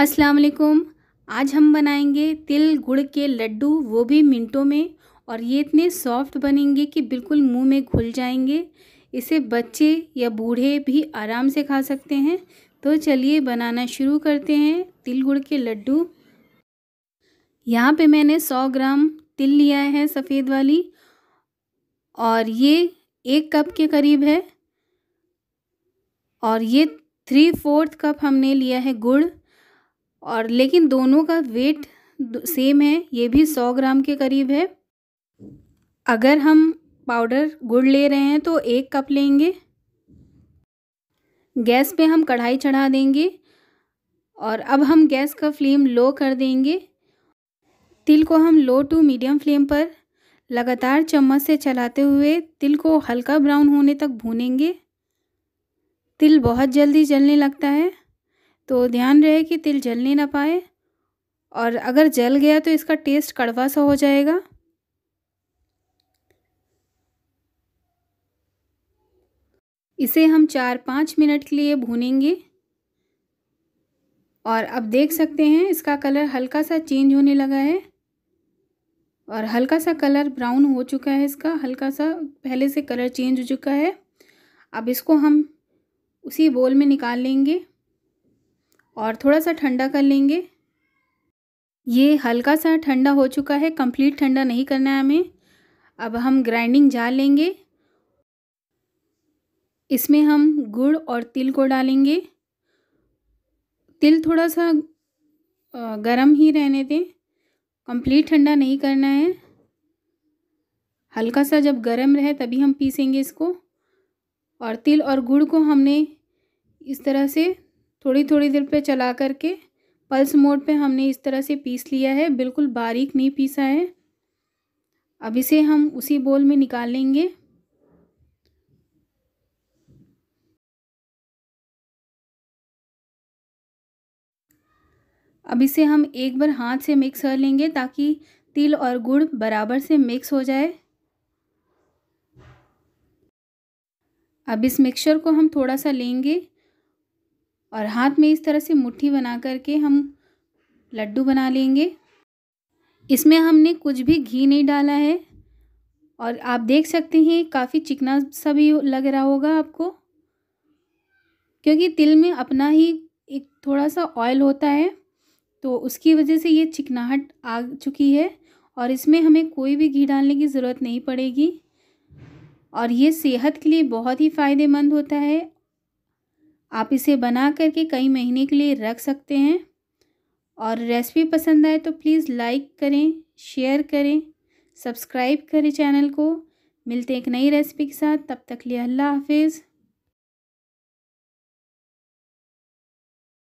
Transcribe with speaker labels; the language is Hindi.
Speaker 1: अस्सलाम वालेकुम आज हम बनाएंगे तिल गुड़ के लड्डू वो भी मिनटों में और ये इतने सॉफ्ट बनेंगे कि बिल्कुल मुंह में घुल जाएंगे इसे बच्चे या बूढ़े भी आराम से खा सकते हैं तो चलिए बनाना शुरू करते हैं तिल गुड़ के लड्डू यहाँ पे मैंने 100 ग्राम तिल लिया है सफ़ेद वाली और ये एक कप के करीब है और ये थ्री फोर्थ कप हमने लिया है गुड़ और लेकिन दोनों का वेट सेम है ये भी सौ ग्राम के करीब है अगर हम पाउडर गुड़ ले रहे हैं तो एक कप लेंगे गैस पे हम कढ़ाई चढ़ा देंगे और अब हम गैस का फ्लेम लो कर देंगे तिल को हम लो टू मीडियम फ्लेम पर लगातार चम्मच से चलाते हुए तिल को हल्का ब्राउन होने तक भूनेंगे तिल बहुत जल्दी जलने लगता है तो ध्यान रहे कि तिल जलने ना पाए और अगर जल गया तो इसका टेस्ट कड़वा सा हो जाएगा इसे हम चार पाँच मिनट के लिए भूनेंगे और अब देख सकते हैं इसका कलर हल्का सा चेंज होने लगा है और हल्का सा कलर ब्राउन हो चुका है इसका हल्का सा पहले से कलर चेंज हो चुका है अब इसको हम उसी बोल में निकाल लेंगे और थोड़ा सा ठंडा कर लेंगे ये हल्का सा ठंडा हो चुका है कंप्लीट ठंडा नहीं करना है हमें अब हम ग्राइंडिंग जार लेंगे इसमें हम गुड़ और तिल को डालेंगे तिल थोड़ा सा गरम ही रहने दें कंप्लीट ठंडा नहीं करना है हल्का सा जब गरम रहे तभी हम पीसेंगे इसको और तिल और गुड़ को हमने इस तरह से थोड़ी थोड़ी देर पे चला करके पल्स मोड पे हमने इस तरह से पीस लिया है बिल्कुल बारीक नहीं पीसा है अब इसे हम उसी बोल में निकाल लेंगे अब इसे हम एक बार हाथ से मिक्स कर लेंगे ताकि तिल और गुड़ बराबर से मिक्स हो जाए अब इस मिक्सचर को हम थोड़ा सा लेंगे और हाथ में इस तरह से मुट्ठी बना करके हम लड्डू बना लेंगे इसमें हमने कुछ भी घी नहीं डाला है और आप देख सकते हैं काफ़ी चिकना सा भी लग रहा होगा आपको क्योंकि तिल में अपना ही एक थोड़ा सा ऑयल होता है तो उसकी वजह से ये चिकनाहट आ चुकी है और इसमें हमें कोई भी घी डालने की ज़रूरत नहीं पड़ेगी और ये सेहत के लिए बहुत ही फ़ायदेमंद होता है आप इसे बना करके कई महीने के लिए रख सकते हैं और रेसिपी पसंद आए तो प्लीज़ लाइक करें शेयर करें सब्सक्राइब करें चैनल को मिलते एक नई रेसिपी के साथ तब तक लिए अल्लाह हाफिज़